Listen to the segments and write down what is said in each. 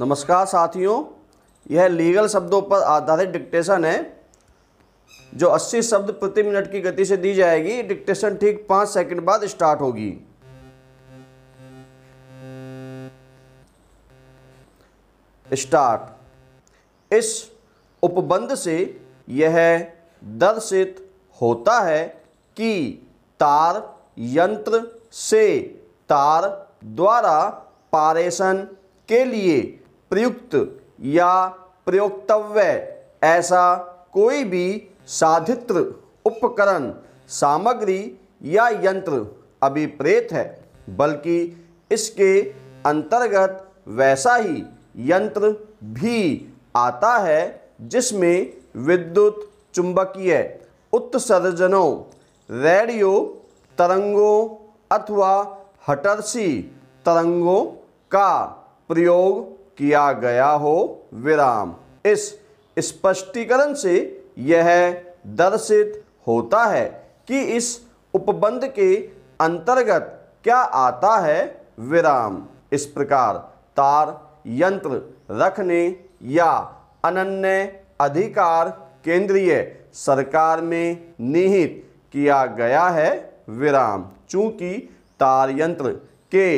नमस्कार साथियों यह लीगल शब्दों पर आधारित डिक्टेशन है जो 80 शब्द प्रति मिनट की गति से दी जाएगी डिक्टेशन ठीक पाँच सेकंड बाद स्टार्ट होगी स्टार्ट इस उपबंध से यह दर्शित होता है कि तार यंत्र से तार द्वारा पारेषण के लिए प्रयुक्त या प्रयोक्तव्य ऐसा कोई भी साधित्र उपकरण सामग्री या यंत्र अभिप्रेत है बल्कि इसके अंतर्गत वैसा ही यंत्र भी आता है जिसमें विद्युत चुंबकीय उत्सर्जनों रेडियो तरंगों अथवा हटरसी तरंगों का प्रयोग किया गया हो विराम इस स्पष्टीकरण से यह दर्शित होता है कि इस उपबंध के अंतर्गत क्या आता है विराम इस प्रकार तार यंत्र रखने या अनन्य अधिकार केंद्रीय सरकार में निहित किया गया है विराम चूंकि तार यंत्र के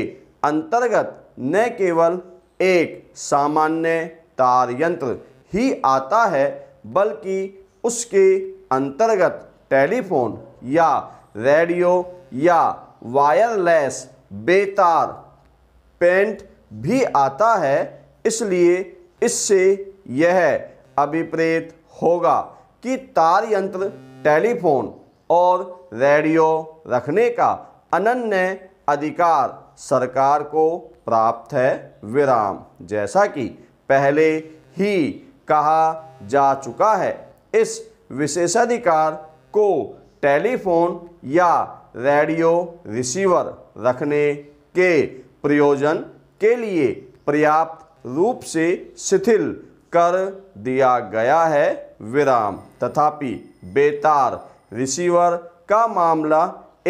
अंतर्गत न केवल एक सामान्य तार यंत्र ही आता है बल्कि उसके अंतर्गत टेलीफोन या रेडियो या वायरलेस बेतार पेंट भी आता है इसलिए इससे यह अभिप्रेत होगा कि तार यंत्र टेलीफोन और रेडियो रखने का अनन्य अधिकार सरकार को प्राप्त है विराम जैसा कि पहले ही कहा जा चुका है इस विशेषाधिकार को टेलीफोन या रेडियो रिसीवर रखने के प्रयोजन के लिए पर्याप्त रूप से शिथिल कर दिया गया है विराम तथापि बेतार रिसीवर का मामला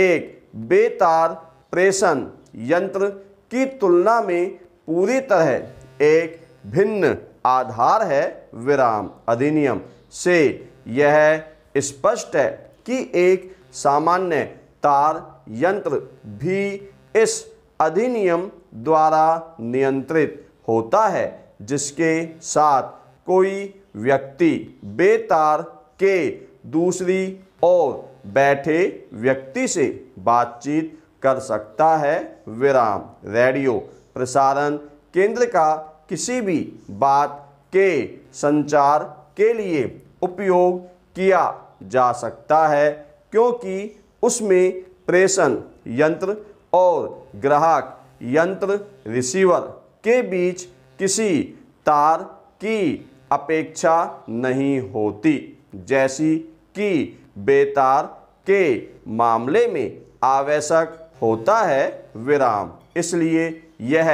एक बेतार प्रेषण यंत्र की तुलना में पूरी तरह एक भिन्न आधार है विराम अधिनियम से यह स्पष्ट है कि एक सामान्य तार यंत्र भी इस अधिनियम द्वारा नियंत्रित होता है जिसके साथ कोई व्यक्ति बेतार के दूसरी ओर बैठे व्यक्ति से बातचीत कर सकता है विराम रेडियो प्रसारण केंद्र का किसी भी बात के संचार के लिए उपयोग किया जा सकता है क्योंकि उसमें प्रेषण यंत्र और ग्राहक यंत्र रिसीवर के बीच किसी तार की अपेक्षा नहीं होती जैसी कि बेतार के मामले में आवश्यक होता है विराम इसलिए यह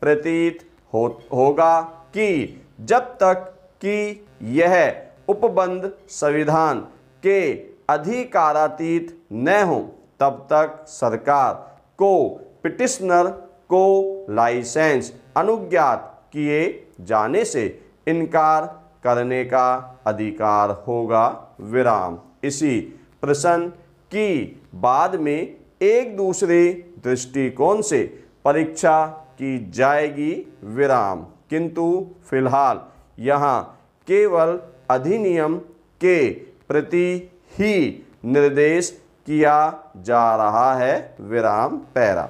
प्रतीत हो होगा कि जब तक कि यह उपबंध संविधान के अधिकारातीत न हो तब तक सरकार को पिटिशनर को लाइसेंस अनुज्ञात किए जाने से इनकार करने का अधिकार होगा विराम इसी प्रश्न की बाद में एक दूसरे दृष्टिकोण से परीक्षा की जाएगी विराम किंतु फिलहाल यहाँ केवल अधिनियम के प्रति ही निर्देश किया जा रहा है विराम पैरा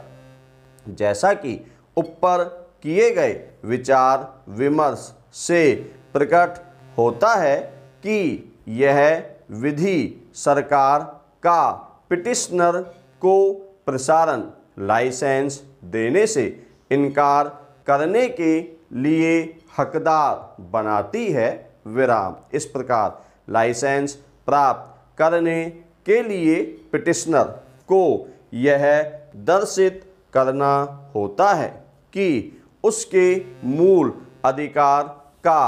जैसा कि ऊपर किए गए विचार विमर्श से प्रकट होता है कि यह विधि सरकार का पिटिशनर को प्रसारण लाइसेंस देने से इनकार करने के लिए हकदार बनाती है विराम इस प्रकार लाइसेंस प्राप्त करने के लिए पिटिशनर को यह दर्शित करना होता है कि उसके मूल अधिकार का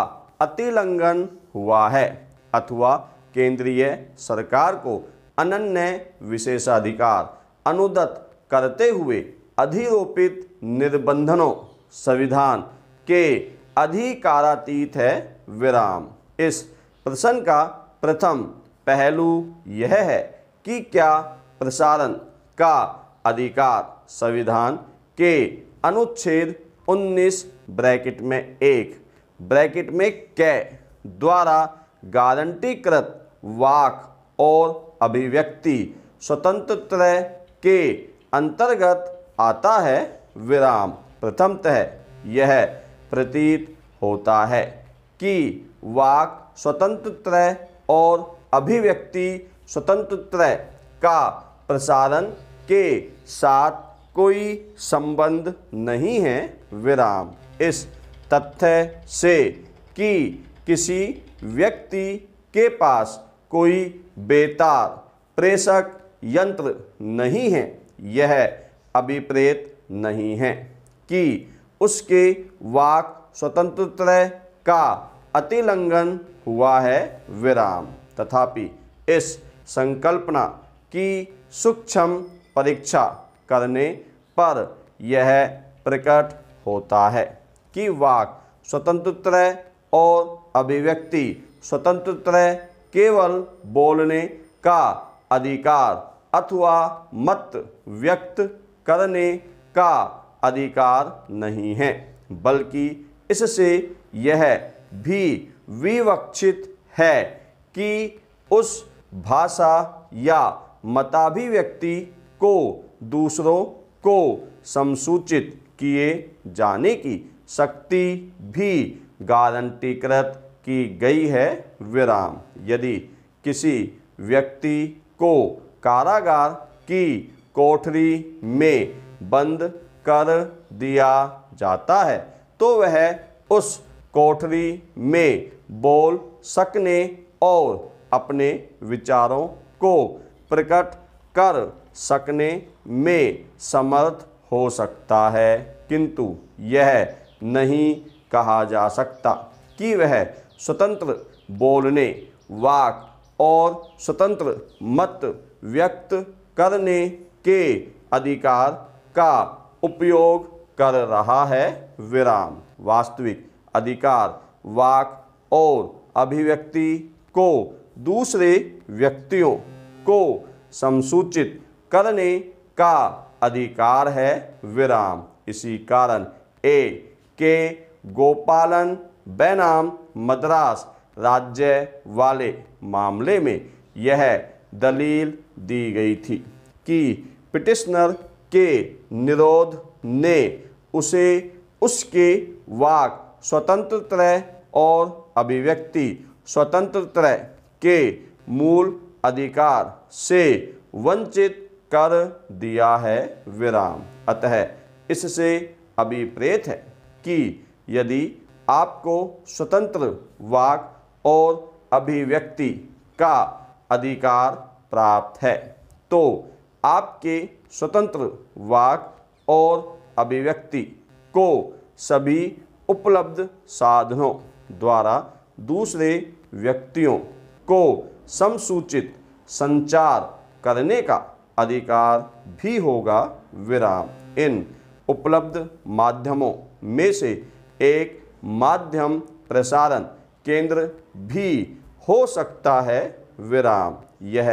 अतिलंघन हुआ है अथवा केंद्रीय सरकार को अनन्य विशेषाधिकार अनुदत्त करते हुए अधिरोपित निर्बंधनों संविधान के अधिकारातीत है विराम इस प्रश्न का प्रथम पहलू यह है कि क्या प्रसारण का अधिकार संविधान के अनुच्छेद 19 ब्रैकेट में एक ब्रैकेट में कै द्वारा गारंटीकृत वाक और अभिव्यक्ति स्वतंत्रतः के अंतर्गत आता है विराम प्रथमतः यह प्रतीत होता है कि वाक स्वतंत्रतः और अभिव्यक्ति स्वतंत्रतः का प्रसारण के साथ कोई संबंध नहीं है विराम इस तथ्य से कि किसी व्यक्ति के पास कोई बेतार प्रेषक यंत्र नहीं है यह अभिप्रेत नहीं है कि उसके वाक स्वतंत्र का अतिलंघन हुआ है विराम तथापि इस संकल्पना की सूक्ष्म परीक्षा करने पर यह प्रकट होता है कि वाक स्वतंत्र और अभिव्यक्ति स्वतंत्र केवल बोलने का अधिकार अथवा मत व्यक्त करने का अधिकार नहीं है बल्कि इससे यह भी विवक्षित है कि उस भाषा या मताभिव्यक्ति को दूसरों को समसूचित किए जाने की शक्ति भी गारंटीकृत की गई है विराम यदि किसी व्यक्ति को कारागार की कोठरी में बंद कर दिया जाता है तो वह उस कोठरी में बोल सकने और अपने विचारों को प्रकट कर सकने में समर्थ हो सकता है किंतु यह नहीं कहा जा सकता कि वह स्वतंत्र बोलने वाक और स्वतंत्र मत व्यक्त करने के अधिकार का उपयोग कर रहा है विराम वास्तविक अधिकार वाक और अभिव्यक्ति को दूसरे व्यक्तियों को समसूचित करने का अधिकार है विराम इसी कारण ए के गोपालन बैनाम मद्रास राज्य वाले मामले में यह दलील दी गई थी कि पिटिशनर के निरोध ने उसे उसके वाक स्वतंत्रत्रय और अभिव्यक्ति स्वतंत्रत्रय के मूल अधिकार से वंचित कर दिया है विराम अतः इससे अभिप्रेत है कि यदि आपको स्वतंत्र वाक और अभिव्यक्ति का अधिकार प्राप्त है तो आपके स्वतंत्र वाक और अभिव्यक्ति को सभी उपलब्ध साधनों द्वारा दूसरे व्यक्तियों को समसूचित संचार करने का अधिकार भी होगा विराम इन उपलब्ध माध्यमों में से एक माध्यम प्रसारण केंद्र भी हो सकता है विराम यह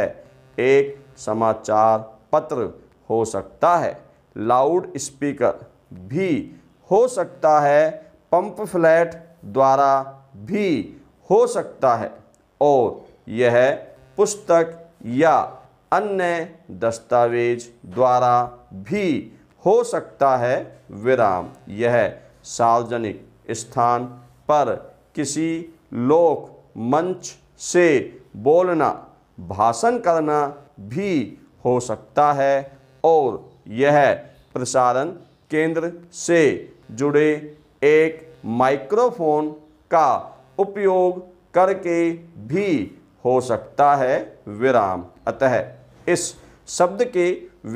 एक समाचार पत्र हो सकता है लाउड स्पीकर भी हो सकता है पंप फ्लैट द्वारा भी हो सकता है और यह पुस्तक या अन्य दस्तावेज द्वारा भी हो सकता है विराम यह सार्वजनिक स्थान पर किसी लोक मंच से बोलना भाषण करना भी हो सकता है और यह प्रसारण केंद्र से जुड़े एक माइक्रोफोन का उपयोग करके भी हो सकता है विराम अतः इस शब्द के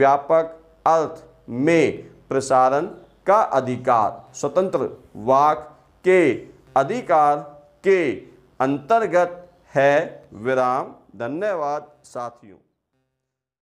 व्यापक अर्थ में प्रसारण का अधिकार स्वतंत्र वाक के अधिकार के अंतर्गत है विराम धन्यवाद साथियों